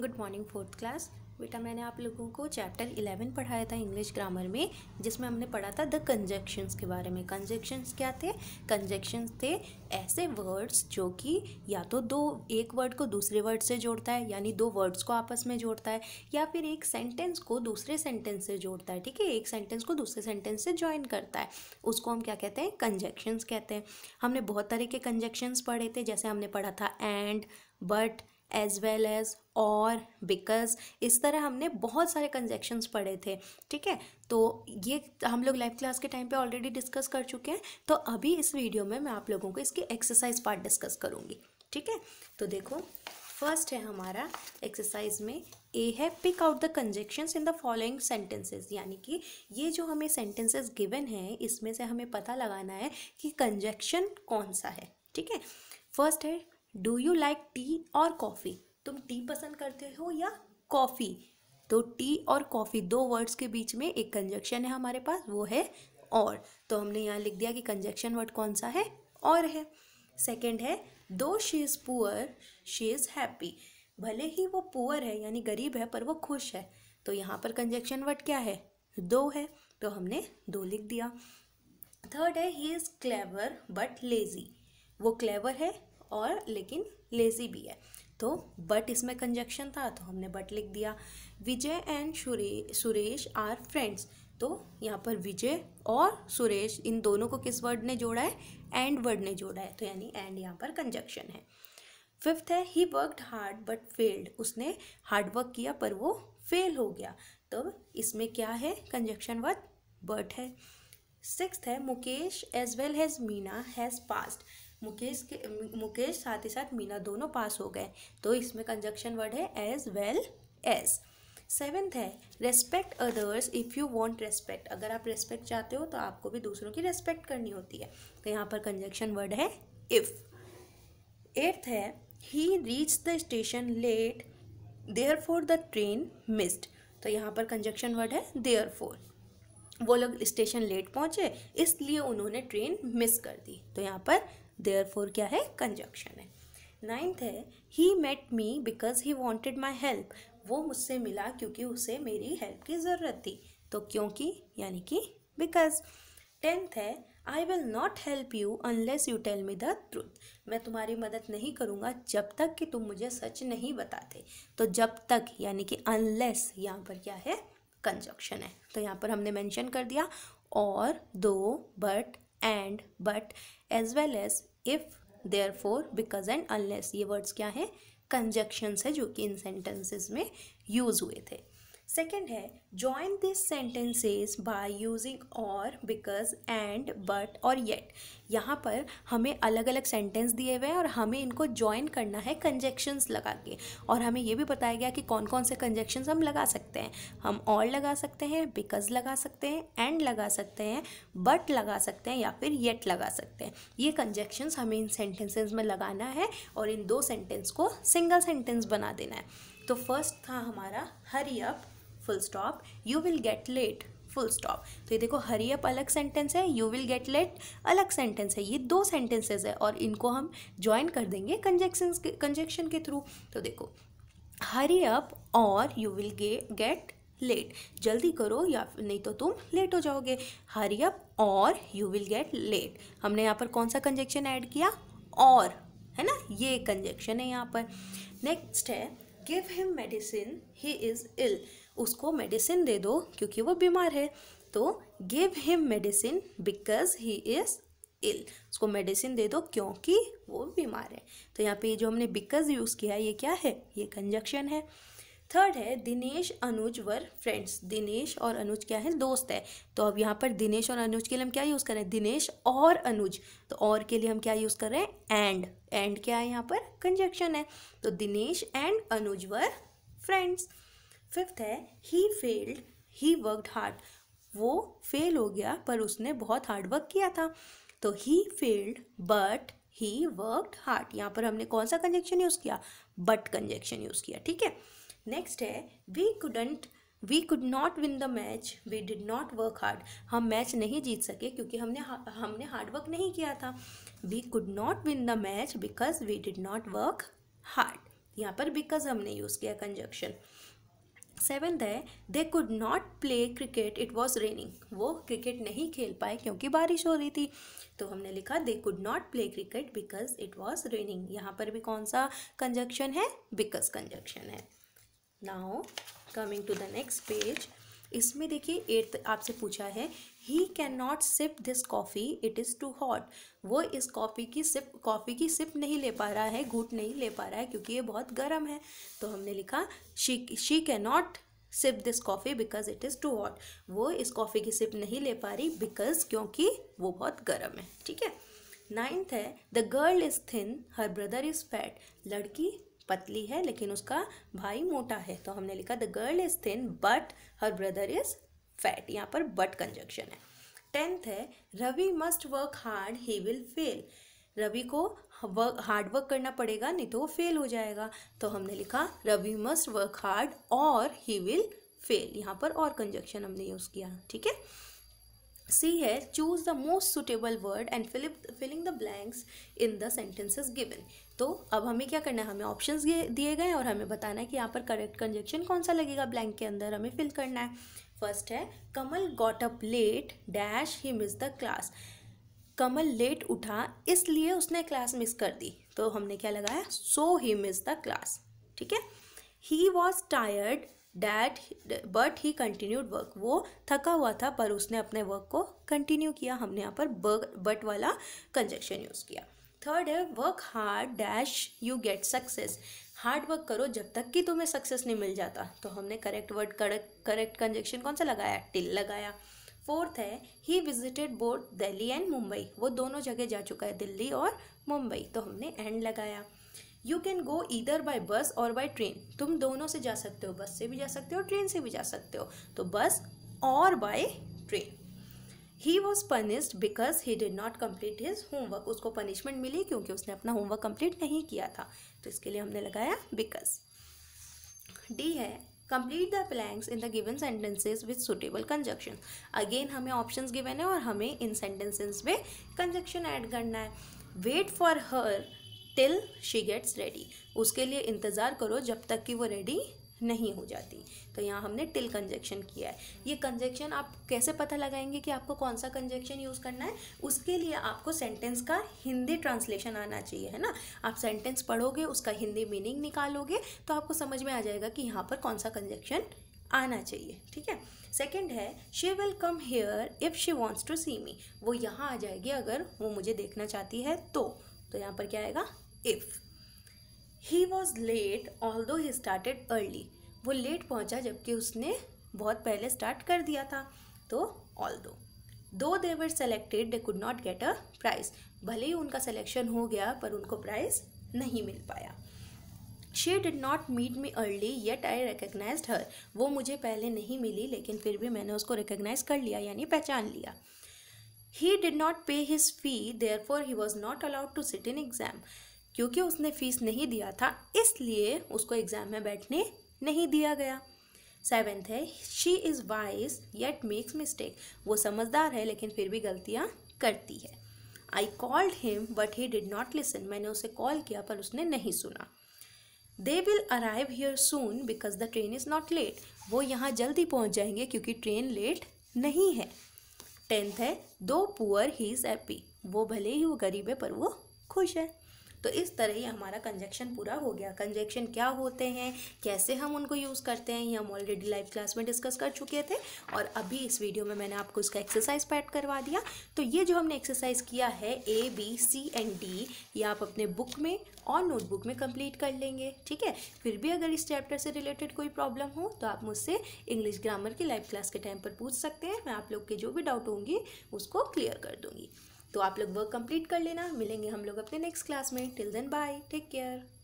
good morning fourth class बेटा मैंने आप लोगों को चैप्टर इलेवन पढ़ाया था इंग्लिश ग्रामर में जिसमें हमने पढ़ा था द कंजक्शंस के बारे में कंजक्शंस क्या थे कंजक्शंस थे ऐसे वर्ड्स जो कि या तो दो एक वर्ड को दूसरे वर्ड से जोड़ता है यानी दो वर्ड्स को आपस में जोड़ता है या फिर एक सेंटेंस को दूसरे सेंटेंस से जोड़ता है ठीक है एक सेंटेंस को दूसरे सेंटेंस से ज्वाइन करता है उसको हम क्या कहते हैं कंजक्शंस कहते हैं हमने बहुत तरह के कंजक्शंस पढ़े थे जैसे हमने पढ़ा था and but as well as और बिकॉज इस तरह हमने बहुत सारे कंजेक्शंस पढ़े थे ठीक है तो ये हम लोग लाइव क्लास के टाइम पे ऑलरेडी डिस्कस कर चुके हैं तो अभी इस वीडियो में मैं आप लोगों को इसकी एक्सरसाइज पार्ट डिस्कस करूँगी ठीक है तो देखो फर्स्ट है हमारा एक्सरसाइज में ए है pick out the conjunctions in the following sentences यानी कि ये जो हमें सेंटेंसेस गिवन है इसमें से हमें पता लगाना है कि कंजेक्शन कौन सा है ठीक है फर्स्ट है डू यू लाइक टी और कॉफ़ी तुम टी पसंद करते हो या कॉफ़ी तो टी और कॉफ़ी दो वर्ड्स के बीच में एक कंजक्शन है हमारे पास वो है और तो हमने यहाँ लिख दिया कि कंजक्शन वर्ड कौन सा है और है सेकेंड है दो she is poor she is happy भले ही वो पुअर है यानी गरीब है पर वो खुश है तो यहाँ पर कंजक्शन वर्ड क्या है दो है तो हमने दो लिख दिया थर्ड है he is clever but lazy वो क्लेवर है और लेकिन लेज़ी भी है तो बट इसमें कंजक्शन था तो हमने बट लिख दिया Vijay and Suresh are friends तो यहाँ पर विजय और सुरेश इन दोनों को किस वर्ड ने जोड़ा है एंड वर्ड ने जोड़ा है तो यानी एंड यहाँ पर कंजक्शन है फिफ्थ है he worked hard but failed उसने हार्ड वर्क किया पर वो फेल हो गया तो इसमें क्या है कंजक्शन वर्ड बट है सिक्स है Mukesh as well as Meena has passed Mukesh के मुकेश साथ ही साथ मीना दोनों पास हो गए तो इसमें कंजक्शन वर्ड है एज वेल एज सेवेंथ है respect others if you want respect अगर आप रेस्पेक्ट चाहते हो तो आपको भी दूसरों की रेस्पेक्ट करनी होती है तो यहाँ पर कंजक्शन वर्ड है इफ़ एट्थ है he reach the station late therefore the train missed तो यहाँ पर कंजक्शन वर्ड है देयर फोर वो लोग स्टेशन लेट पहुँचे इसलिए उन्होंने ट्रेन मिस कर दी तो यहाँ पर देयर फोर क्या है कंजक्शन है नाइन्थ है he met me because he wanted my help वो मुझसे मिला क्योंकि उसे मेरी हेल्प की ज़रूरत थी तो क्योंकि यानी कि बिकॉज टेंथ है I will not help you unless you tell me the truth मैं तुम्हारी मदद नहीं करूँगा जब तक कि तुम मुझे सच नहीं बताते तो जब तक यानी कि अनलेस यहाँ पर क्या है कंजक्शन है तो यहाँ पर हमने मेंशन कर दिया और दो but and but as well as if therefore because and unless ये वर्ड्स क्या हैं कंजक्शंस है जो कि इन सेंटेंसेस में यूज़ हुए थे सेकेंड है join this sentences by using और बिकॉज एंड बट और येट यहाँ पर हमें अलग अलग सेंटेंस दिए हुए हैं और हमें इनको ज्वाइन करना है कंजेक्शंस लगा के और हमें ये भी बताया गया कि कौन कौन से कंजेक्शंस हम लगा सकते हैं हम और लगा सकते हैं बिकॉज लगा सकते हैं एंड लगा सकते हैं बट लगा सकते हैं या फिर येट लगा सकते हैं ये कंजेक्शंस हमें इन सेंटेंसेज में लगाना है और इन दो सेंटेंस को सिंगल सेंटेंस बना देना है तो फर्स्ट था हमारा hurry up full stop you will get late full stop तो ये देखो हरी अप अलग सेंटेंस है यू विल गेट लेट अलग सेंटेंस है ये दो सेंटेंसेज है और इनको हम ज्वाइन कर देंगे कंजेक्शन कंजेक्शन के थ्रू तो देखो हरी अप और यू विल गेट लेट जल्दी करो या नहीं तो तुम लेट हो जाओगे हरी अप और यू विल गेट लेट हमने यहाँ पर कौन सा कंजेक्शन ऐड किया और है ना ये कंजेक्शन है यहाँ पर नेक्स्ट है give him medicine he is ill उसको मेडिसिन दे दो क्योंकि वो बीमार है तो give him medicine because he is ill उसको मेडिसिन दे दो क्योंकि वो बीमार है तो यहाँ पे जो हमने बिकॉज यूज़ किया है ये क्या है ये कंजक्शन है थर्ड है दिनेश अनुज वर फ्रेंड्स दिनेश और अनुज क्या है दोस्त है तो अब यहाँ पर दिनेश और अनुज के लिए हम क्या यूज़ कर रहे हैं दिनेश और अनुज तो और के लिए हम क्या यूज़ कर रहे हैं एंड एंड क्या है यहाँ पर कंजक्शन है तो Dinesh and Anuj were friends fifth है he failed he worked hard वो फेल हो गया पर उसने बहुत हार्ड वर्क किया था तो he failed but he worked hard यहाँ पर हमने कौन सा कंजेक्शन यूज़ किया बट कंजेक्शन यूज़ किया ठीक है नेक्स्ट है we couldn't we could not win the match we did not work hard हम मैच नहीं जीत सके क्योंकि हमने हमने हार्ड वर्क नहीं किया था we could not win the match because we did not work hard यहाँ पर बिकॉज हमने यूज़ किया कंजक्शन सेवेंथ है they could not play cricket it was raining वो क्रिकेट नहीं खेल पाए क्योंकि बारिश हो रही थी तो हमने लिखा they could not play cricket because it was raining यहाँ पर भी कौन सा कंजक्शन है बिकॉज कंजक्शन है now coming to the next page इसमें देखिए एट्थ आपसे पूछा है he can not sip this coffee it is too hot वो इस कॉफ़ी की सिप कॉफ़ी की सिप नहीं ले पा रहा है घूट नहीं ले पा रहा है क्योंकि ये बहुत गर्म है तो हमने लिखा she she can not sip this coffee because it is too hot वो इस कॉफ़ी की सिप नहीं ले पा रही बिकॉज क्योंकि वो बहुत गर्म है ठीक है नाइन्थ है the girl is thin her brother is fat लड़की पतली है लेकिन उसका भाई मोटा है तो हमने लिखा the girl is thin but her brother is fat यहाँ पर बट कंजक्शन है टेंथ है Ravi must work hard he will fail Ravi को वर्क हार्ड वर्क करना पड़ेगा नहीं तो वो फेल हो जाएगा तो हमने लिखा रवि मस्ट वर्क हार्ड और ही विल फेल यहाँ पर और कंजक्शन हमने यूज़ किया ठीक है सी है choose the most suitable word and fill up filling the blanks in the sentences given तो अब हमें क्या करना है हमें ऑप्शन दिए गए और हमें बताना है कि यहाँ पर करेक्ट कंजेक्शन कौन सा लगेगा ब्लैंक के अंदर हमें फिल करना है फर्स्ट है Kamal got up late dash he miss the class Kamal late उठा इसलिए उसने क्लास मिस कर दी तो हमने क्या लगाया so he miss the class ठीक है he was tired that but he continued work वो थका हुआ था पर उसने अपने वर्क को कंटिन्यू किया हमने यहाँ पर बट वाला कंजेक्शन यूज़ किया थर्ड है work hard dash you get success hard work करो जब तक कि तुम्हें सक्सेस नहीं मिल जाता तो हमने करेक्ट वर्ड करेक्ट कंजेक्शन कौन सा लगाया टिल लगाया फोर्थ है he visited both Delhi and Mumbai वो दोनों जगह जा चुका है दिल्ली और मुंबई तो हमने एंड लगाया you can go either by bus और बाय ट्रेन तुम दोनों से जा सकते हो बस से भी जा सकते हो ट्रेन से भी जा सकते हो तो बस और by train he was punished because he did not complete his homework उसको पनिशमेंट मिली क्योंकि उसने अपना होमवर्क कम्प्लीट नहीं किया था तो इसके लिए हमने लगाया बिकॉज डी है complete the blanks in the given sentences with suitable conjunction again हमें ऑप्शन गिवेन है और हमें इन सेंटेंसेज में कंजक्शन ऐड करना है wait for her till she gets ready उसके लिए इंतज़ार करो जब तक कि वो रेडी नहीं हो जाती तो यहाँ हमने टिल कंजेक्शन किया है ये कंजेक्शन आप कैसे पता लगाएंगे कि आपको कौन सा कंजेक्शन यूज़ करना है उसके लिए आपको सेंटेंस का हिंदी ट्रांसलेशन आना चाहिए है ना आप सेंटेंस पढ़ोगे उसका हिंदी मीनिंग निकालोगे तो आपको समझ में आ जाएगा कि यहाँ पर कौन सा कंजेक्शन आना चाहिए ठीक है सेकेंड है she will come here if she wants to see me वो यहाँ आ जाएगी अगर वो मुझे देखना चाहती है तो तो यहाँ पर क्या आएगा if he was late although he started early वो लेट पहुंचा जबकि उसने बहुत पहले स्टार्ट कर दिया था तो although though they were selected they could not get a prize भले ही उनका सिलेक्शन हो गया पर उनको प्राइज़ नहीं मिल पाया she did not meet me early yet I recognize her वो मुझे पहले नहीं मिली लेकिन फिर भी मैंने उसको रिकग्नाइज कर लिया यानी पहचान लिया he did not pay his fee therefore he was not allowed to sit in exam क्योंकि उसने फीस नहीं दिया था इसलिए उसको एग्ज़ाम में बैठने नहीं दिया गया सेवेंथ है she is wise yet makes mistake वो समझदार है लेकिन फिर भी गलतियाँ करती है I called him but he did not listen मैंने उसे कॉल किया पर उसने नहीं सुना they will arrive here soon because the train is not late वो यहाँ जल्दी पहुँच जाएंगे क्योंकि ट्रेन लेट नहीं है टेंथ है दो पुअर ही इज़ एप्पी वो भले ही वो गरीब है पर वो खुश है तो इस तरह ही हमारा कंजेक्शन पूरा हो गया कंजेक्शन क्या होते हैं कैसे हम उनको यूज़ करते हैं ये हम ऑलरेडी लाइव क्लास में डिस्कस कर चुके थे और अभी इस वीडियो में मैंने आपको इसका एक्सरसाइज पैड करवा दिया तो ये जो हमने एक्सरसाइज किया है A B C and D ये आप अपने बुक में और नोटबुक में कंप्लीट कर लेंगे ठीक है फिर भी अगर इस चैप्टर से रिलेटेड कोई प्रॉब्लम हो तो आप मुझसे इंग्लिश ग्रामर की लाइव क्लास के टाइम पर पूछ सकते हैं मैं आप लोग के जो भी डाउट होंगे उसको क्लियर कर दूंगी तो आप लोग वर्क कंप्लीट कर लेना मिलेंगे हम लोग अपने नेक्स्ट क्लास में till then bye take care